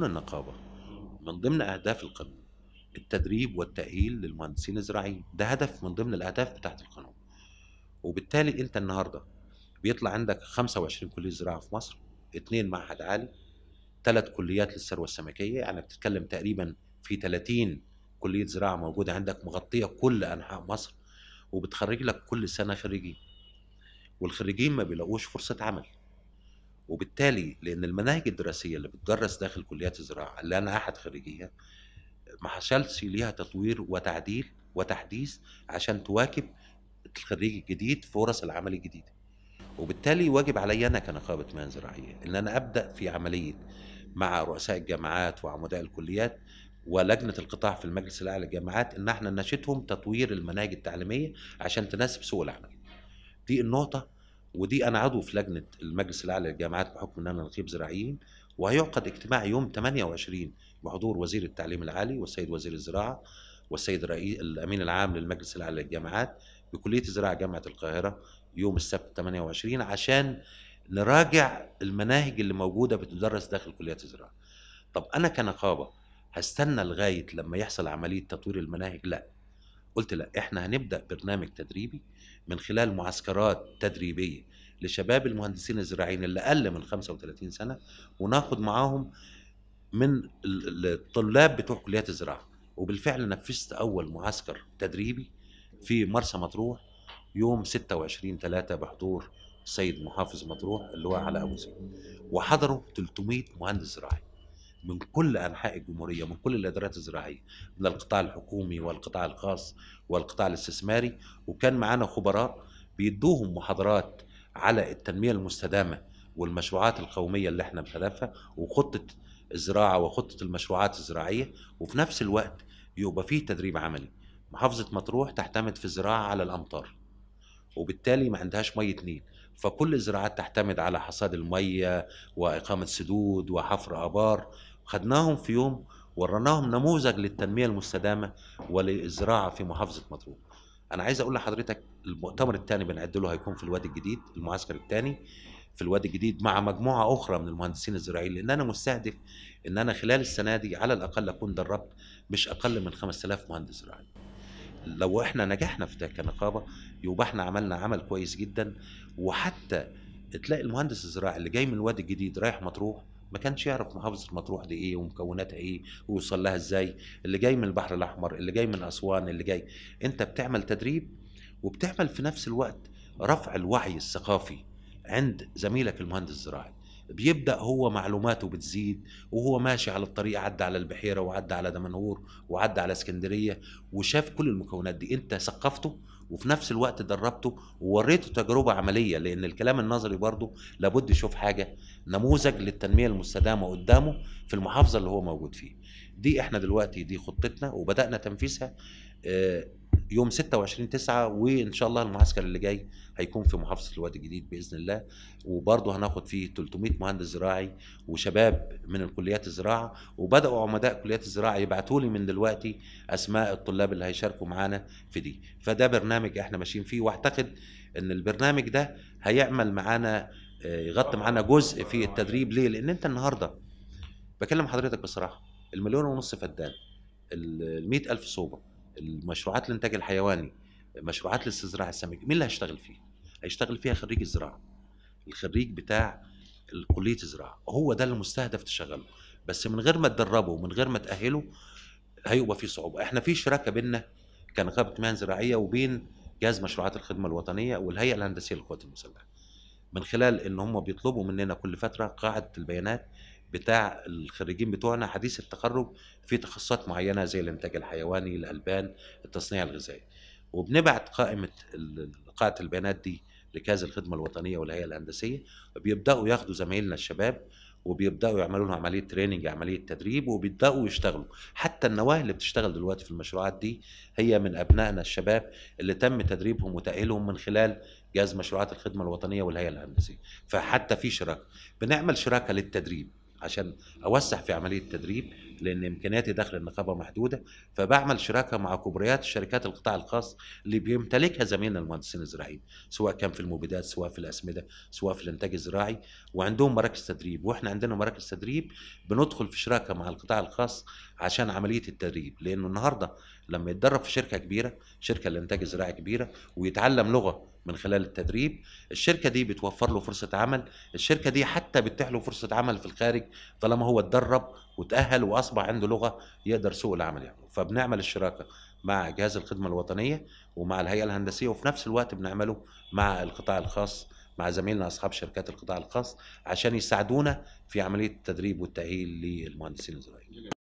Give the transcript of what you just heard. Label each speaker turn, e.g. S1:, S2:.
S1: قانون النقابه من ضمن اهداف القانون التدريب والتاهيل للمهندسين الزراعيين ده هدف من ضمن الاهداف بتاعه القانون وبالتالي انت النهارده بيطلع عندك 25 كليه زراعه في مصر اثنين معهد عالي ثلاث كليات للثروه السمكيه يعني بتتكلم تقريبا في 30 كليه زراعه موجوده عندك مغطيه كل انحاء مصر وبتخرج لك كل سنه خريجين والخريجين ما بيلاقوش فرصه عمل وبالتالي لان المناهج الدراسيه اللي بتدرس داخل كليات الزراعه اللي انا احد خريجيها ما حصلش ليها تطوير وتعديل وتحديث عشان تواكب الخريج الجديد فرص العمل الجديده وبالتالي واجب علي انا كنقابه مهن زراعيه ان انا ابدا في عمليه مع رؤساء الجامعات وعمداء الكليات ولجنه القطاع في المجلس الاعلى للجامعات ان احنا نناشدهم تطوير المناهج التعليميه عشان تناسب سوق العمل. دي النقطه ودي انا عضو في لجنه المجلس الاعلى للجامعات بحكم ان انا نقيب زراعيين وهيعقد اجتماع يوم 28 بحضور وزير التعليم العالي والسيد وزير الزراعه والسيد رئيس الامين العام للمجلس الاعلى للجامعات بكليه الزراعه جامعه القاهره يوم السبت 28 عشان نراجع المناهج اللي موجوده بتدرس داخل كليات الزراعه. طب انا كنقابه هستنى لغايه لما يحصل عمليه تطوير المناهج؟ لا، قلت لا احنا هنبدا برنامج تدريبي من خلال معسكرات تدريبيه لشباب المهندسين الزراعيين اللي اقل من 35 سنه وناخد معاهم من الطلاب بتوع كليات الزراعه وبالفعل نفذت اول معسكر تدريبي في مرسى مطروح يوم 26 3 بحضور السيد محافظ مطروح اللي هو على ابو زيد وحضروا 300 مهندس زراعي من كل انحاء الجمهوريه من كل الادارات الزراعيه من القطاع الحكومي والقطاع الخاص والقطاع الاستثماري وكان معانا خبراء بيدوهم محاضرات على التنميه المستدامه والمشروعات القوميه اللي احنا بهدفها وخطه الزراعه وخطه المشروعات الزراعيه وفي نفس الوقت يبقى فيه تدريب عملي محافظه مطروح تعتمد في الزراعه على الامطار وبالتالي ما عندهاش ميه نيل فكل الزراعات تعتمد على حصاد الميه واقامه سدود وحفر ابار خدناهم في يوم ورناهم نموذج للتنميه المستدامه وللزراعه في محافظه مطروح انا عايز اقول لحضرتك المؤتمر الثاني بنعد له هيكون في الوادي الجديد المعسكر الثاني في الوادي الجديد مع مجموعه اخرى من المهندسين الزراعيين لان انا مستهدف ان انا خلال السنه دي على الاقل اكون دربت مش اقل من 5000 مهندس زراعي لو احنا نجحنا في ده كنقابه يبقى احنا عملنا عمل كويس جدا وحتى تلاقي المهندس الزراعي اللي جاي من الوادي الجديد رايح مطروح ما كانش يعرف محافظه مطروح دي ايه ومكوناتها ايه ويوصل لها ازاي اللي جاي من البحر الاحمر اللي جاي من اسوان اللي جاي انت بتعمل تدريب وبتعمل في نفس الوقت رفع الوعي الثقافي عند زميلك المهندس الزراعي بيبدا هو معلوماته بتزيد وهو ماشي على الطريق عدى على البحيره وعدى على دمنهور وعدى على اسكندريه وشاف كل المكونات دي انت ثقفته وفي نفس الوقت دربته ووريته تجربه عمليه لان الكلام النظري برضه لابد يشوف حاجه نموذج للتنميه المستدامه قدامه في المحافظه اللي هو موجود فيها. دي احنا دلوقتي دي خطتنا وبدانا تنفيذها آه، يوم 26 9 وان شاء الله المعسكر اللي جاي هيكون في محافظه الوادي الجديد باذن الله وبرضه هناخد فيه 300 مهندس زراعي وشباب من الكليات الزراعه وبداوا عمداء كليات الزراعه يبعتوا لي من دلوقتي اسماء الطلاب اللي هيشاركوا معانا في دي فده برنامج احنا ماشيين فيه واعتقد ان البرنامج ده هيعمل معانا آه، يغطي معانا جزء في التدريب ليه لان انت النهارده بكلم حضرتك بصراحه المليون ونص فدان ال 100000 صوبه المشروعات الانتاج الحيواني مشروعات الاستزراع السمك مين اللي هيشتغل فيها هيشتغل فيها خريج الزراعه الخريج بتاع كليه الزراعه هو ده المستهدف تشغله بس من غير ما تدربه ومن غير ما تاهله هيبقى في صعوبه احنا في شراكه بيننا كان غابه مهن زراعيه وبين جهاز مشروعات الخدمه الوطنيه والهيئه الهندسيه للقوات المسلحه من خلال ان هم بيطلبوا مننا كل فتره قاعده البيانات بتاع الخريجين بتوعنا حديث التخرج في تخصصات معينه زي الانتاج الحيواني الالبان التصنيع الغذائي وبنبعت قائمه قاعه البيانات دي لكاز الخدمه الوطنيه والهيئه الهندسيه وبيبدأوا ياخدوا زمايلنا الشباب وبيبداوا يعملوا لهم عمليه تريننج عمليه تدريب وبيبداوا يشتغلوا حتى النواه اللي بتشتغل دلوقتي في المشروعات دي هي من ابنائنا الشباب اللي تم تدريبهم وتاهيلهم من خلال جهاز مشروعات الخدمه الوطنيه والهيئه الهندسيه فحتى في شراكه بنعمل شراكه للتدريب عشان اوسع في عمليه التدريب لان امكانياتي داخل النقابه محدوده فبعمل شراكه مع كبريات شركات القطاع الخاص اللي بيمتلكها زميلنا المهندسين الزراعيين سواء كان في المبيدات سواء في الاسمده سواء في الانتاج الزراعي وعندهم مراكز تدريب واحنا عندنا مراكز تدريب بندخل في شراكه مع القطاع الخاص عشان عمليه التدريب لانه النهارده لما يتدرب في شركه كبيره شركه الانتاج الزراعي كبيره ويتعلم لغه من خلال التدريب الشركه دي بتوفر له فرصه عمل الشركه دي حتى بتتيح له فرصه عمل في الخارج طالما هو اتدرب وتاهل واصبح عنده لغه يقدر سوق العمل يعني فبنعمل الشراكه مع جهاز الخدمه الوطنيه ومع الهيئه الهندسيه وفي نفس الوقت بنعمله مع القطاع الخاص مع زميلنا اصحاب شركات القطاع الخاص عشان يساعدونا في عمليه التدريب والتاهيل للمهندسين الزراعيين